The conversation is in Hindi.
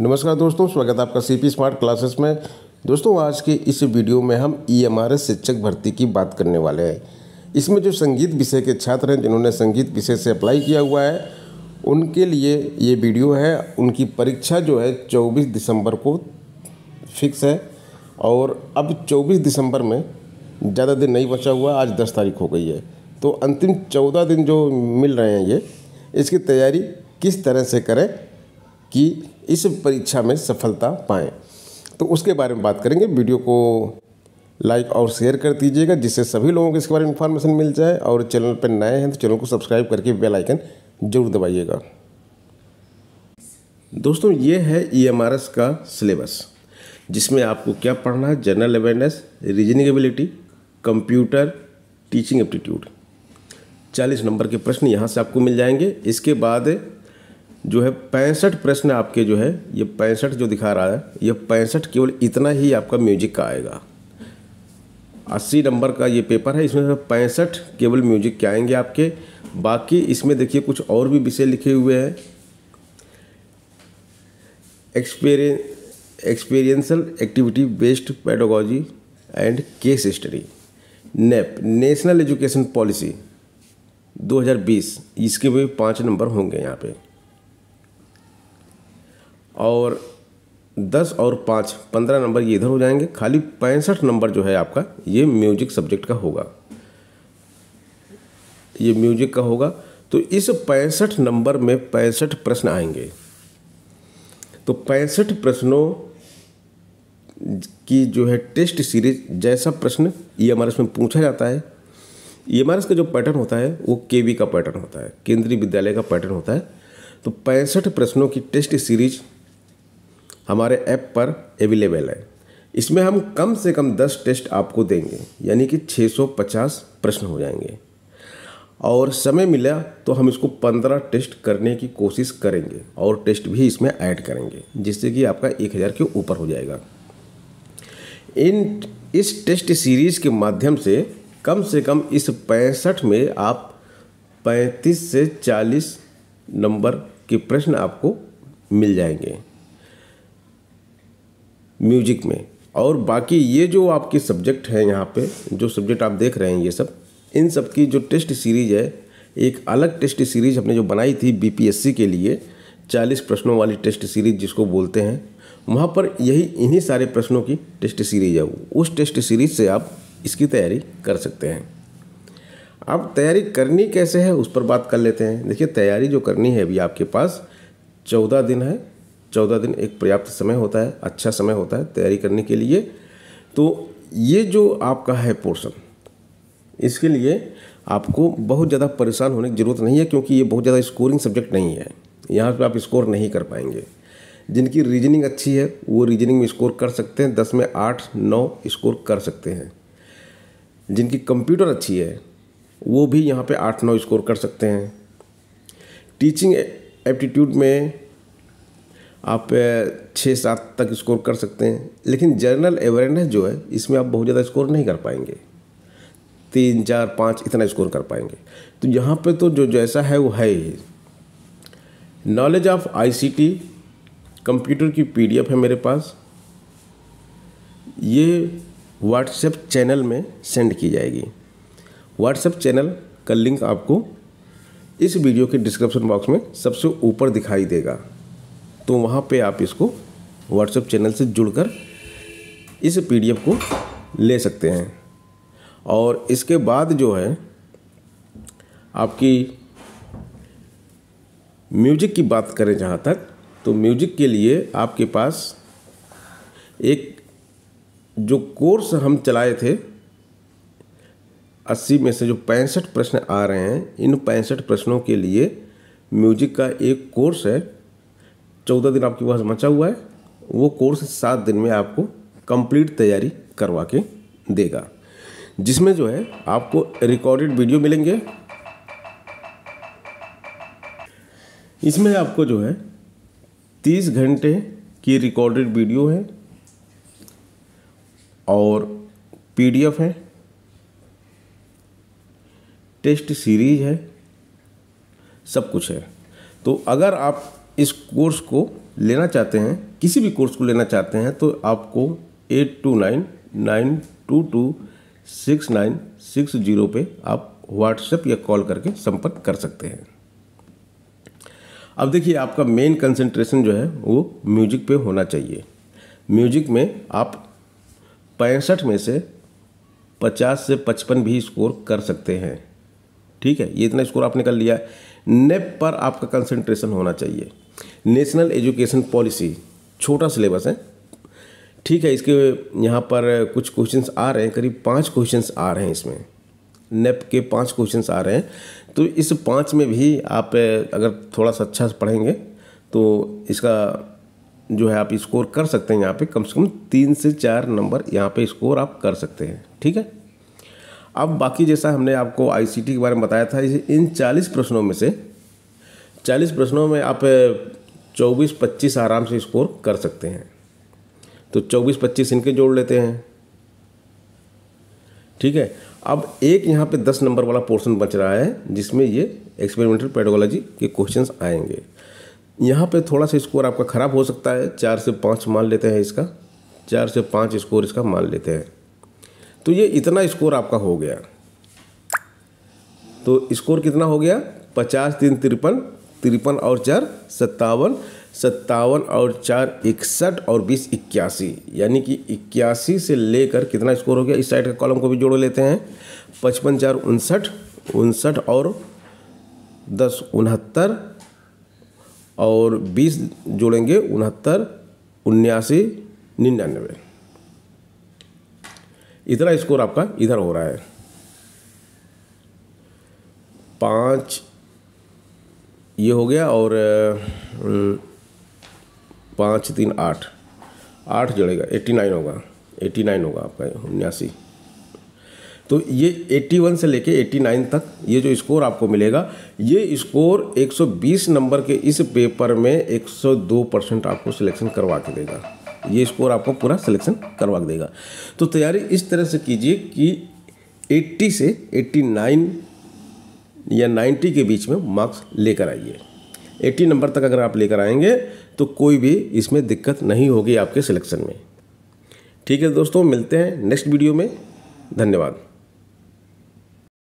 नमस्कार दोस्तों स्वागत है आपका सीपी स्मार्ट क्लासेस में दोस्तों आज के इस वीडियो में हम ई e शिक्षक भर्ती की बात करने वाले हैं इसमें जो संगीत विषय के छात्र हैं जिन्होंने संगीत विषय से अप्लाई किया हुआ है उनके लिए ये वीडियो है उनकी परीक्षा जो है चौबीस दिसंबर को फिक्स है और अब चौबीस दिसंबर में ज़्यादा दिन नहीं बचा हुआ आज दस तारीख हो गई है तो अंतिम चौदह दिन जो मिल रहे हैं ये इसकी तैयारी किस तरह से करें कि इस परीक्षा में सफलता पाएँ तो उसके बारे में बात करेंगे वीडियो को लाइक और शेयर कर दीजिएगा जिससे सभी लोगों को इसके बारे में इन्फॉर्मेशन मिल जाए और चैनल पर नए हैं तो चैनल को सब्सक्राइब करके बेल आइकन जरूर दबाइएगा दोस्तों ये है ई e का सिलेबस जिसमें आपको क्या पढ़ना है general awareness reasoning ability computer teaching aptitude चालीस नंबर के प्रश्न यहाँ से आपको मिल जाएंगे इसके बाद जो है पैंसठ प्रश्न आपके जो है ये पैंसठ जो दिखा रहा है ये पैंसठ केवल इतना ही आपका म्यूजिक का आएगा अस्सी नंबर का ये पेपर है इसमें पैंसठ केवल म्यूजिक के आएंगे आपके बाकी इसमें देखिए कुछ और भी विषय लिखे हुए हैं एक्सपीरियन experiential activity based pedagogy and case study NEP national education policy 2020 इसके भी पाँच नंबर होंगे यहाँ पे और दस और पाँच पंद्रह नंबर ये इधर हो जाएंगे खाली पैंसठ नंबर जो है आपका ये म्यूजिक सब्जेक्ट का होगा ये म्यूजिक का होगा तो इस पैंसठ नंबर में पैंसठ प्रश्न आएंगे तो पैंसठ प्रश्नों की जो है टेस्ट सीरीज जैसा प्रश्न ई e एम में पूछा जाता है ई e एम का जो पैटर्न होता है वो के का पैटर्न होता है केंद्रीय विद्यालय का पैटर्न होता है तो पैंसठ प्रश्नों की टेस्ट सीरीज हमारे ऐप पर अवेलेबल है इसमें हम कम से कम 10 टेस्ट आपको देंगे यानी कि 650 प्रश्न हो जाएंगे और समय मिला तो हम इसको 15 टेस्ट करने की कोशिश करेंगे और टेस्ट भी इसमें ऐड करेंगे जिससे कि आपका 1000 के ऊपर हो जाएगा इन इस टेस्ट सीरीज़ के माध्यम से कम से कम इस पैंसठ में आप 35 से 40 नंबर के प्रश्न आपको मिल जाएंगे म्यूजिक में और बाकी ये जो आपके सब्जेक्ट हैं यहाँ पे जो सब्जेक्ट आप देख रहे हैं ये सब इन सब की जो टेस्ट सीरीज है एक अलग टेस्ट सीरीज हमने जो बनाई थी बीपीएससी के लिए चालीस प्रश्नों वाली टेस्ट सीरीज जिसको बोलते हैं वहाँ पर यही इन्हीं सारे प्रश्नों की टेस्ट सीरीज है उस टेस्ट सीरीज से आप इसकी तैयारी कर सकते हैं अब तैयारी करनी कैसे है उस पर बात कर लेते हैं देखिए तैयारी जो करनी है अभी आपके पास चौदह दिन है चौदह दिन एक पर्याप्त समय होता है अच्छा समय होता है तैयारी करने के लिए तो ये जो आपका है पोर्शन इसके लिए आपको बहुत ज़्यादा परेशान होने की ज़रूरत नहीं है क्योंकि ये बहुत ज़्यादा स्कोरिंग सब्जेक्ट नहीं है यहाँ पर आप स्कोर नहीं कर पाएंगे जिनकी रीजनिंग अच्छी है वो रीजनिंग में स्कोर कर सकते हैं दस में आठ नौ स्कोर कर सकते हैं जिनकी कंप्यूटर अच्छी है वो भी यहाँ पे आठ नौ स्कोर कर सकते हैं टीचिंग एप्टीट्यूड में आप छः सात तक स्कोर कर सकते हैं लेकिन जनरल अवेयरनेस जो है इसमें आप बहुत ज़्यादा स्कोर नहीं कर पाएंगे तीन चार पाँच इतना स्कोर कर पाएंगे तो यहाँ पे तो जो जैसा है वो है ही नॉलेज ऑफ आईसीटी कंप्यूटर की पीडीएफ है मेरे पास ये व्हाट्सएप चैनल में सेंड की जाएगी व्हाट्सएप चैनल का लिंक आपको इस वीडियो के डिस्क्रिप्शन बॉक्स में सबसे ऊपर दिखाई देगा तो वहाँ पे आप इसको व्हाट्सएप चैनल से जुड़कर इस पीडीएफ को ले सकते हैं और इसके बाद जो है आपकी म्यूजिक की बात करें जहाँ तक तो म्यूजिक के लिए आपके पास एक जो कोर्स हम चलाए थे अस्सी में से जो पैंसठ प्रश्न आ रहे हैं इन पैंसठ प्रश्नों के लिए म्यूजिक का एक कोर्स है चौदह दिन आपके पास मचा हुआ है वो कोर्स सात दिन में आपको कंप्लीट तैयारी करवा के देगा जिसमें जो है आपको रिकॉर्डेड वीडियो मिलेंगे इसमें आपको जो है तीस घंटे की रिकॉर्डेड वीडियो है और पीडीएफ है टेस्ट सीरीज है सब कुछ है तो अगर आप इस कोर्स को लेना चाहते हैं किसी भी कोर्स को लेना चाहते हैं तो आपको eight two nine nine two two six nine six zero पर आप व्हाट्सएप या कॉल करके संपर्क कर सकते हैं अब देखिए आपका मेन कंसंट्रेशन जो है वो म्यूजिक पे होना चाहिए म्यूजिक में आप पैंसठ में से पचास से पचपन भी स्कोर कर सकते हैं ठीक है ये इतना स्कोर आपने कर लिया नेप पर आपका कंसंट्रेशन होना चाहिए नेशनल एजुकेशन पॉलिसी छोटा सिलेबस है ठीक है इसके यहाँ पर कुछ क्वेश्चंस आ रहे हैं करीब पाँच क्वेश्चंस आ रहे हैं इसमें नेप e के पाँच क्वेश्चंस आ रहे हैं तो इस पाँच में भी आप अगर थोड़ा सा अच्छा पढ़ेंगे तो इसका जो है आप स्कोर कर सकते हैं यहाँ पे कम से कम तीन से चार नंबर यहाँ पे स्कोर आप कर सकते हैं ठीक है अब बाकी जैसा हमने आपको आईसीटी के बारे में बताया था इन चालीस प्रश्नों में से चालीस प्रश्नों में आप चौबीस पच्चीस आराम से स्कोर कर सकते हैं तो चौबीस पच्चीस इनके जोड़ लेते हैं ठीक है अब एक यहाँ पे दस नंबर वाला पोर्शन बच रहा है जिसमें ये एक्सपेरिमेंटल पेडोलॉजी के क्वेश्चंस आएंगे यहाँ पे थोड़ा सा स्कोर आपका ख़राब हो सकता है चार से पाँच मान लेते हैं इसका चार से पाँच स्कोर इसका मान लेते हैं तो ये इतना स्कोर आपका हो गया तो स्कोर कितना हो गया पचास तीन तिरपन तिरपन और चार सत्तावन सत्तावन और चार इकसठ और बीस इक्यासी यानी कि इक्यासी से लेकर कितना स्कोर हो गया इस साइड का कॉलम को भी जोड़ लेते हैं पचपन चार उनसठ उनसठ और दस उनहत्तर और बीस जोड़ेंगे उनहत्तर उन्यासी निन्यानवे इतना स्कोर आपका इधर हो रहा है पाँच ये हो गया और पाँच तीन आठ आठ जोड़ेगा एट्टी नाइन होगा एट्टी नाइन होगा आपका उन्यासी तो ये एट्टी वन से लेके नाइन तक ये जो स्कोर आपको मिलेगा ये स्कोर एक सौ बीस नंबर के इस पेपर में एक सौ दो परसेंट आपको सिलेक्शन करवा के देगा ये स्कोर आपको पूरा सिलेक्शन करवा के देगा तो तैयारी इस तरह से कीजिए कि 80 से 89 या 90 के बीच में मार्क्स लेकर आइए 80 नंबर तक अगर आप लेकर आएंगे तो कोई भी इसमें दिक्कत नहीं होगी आपके सिलेक्शन में ठीक है दोस्तों मिलते हैं नेक्स्ट वीडियो में धन्यवाद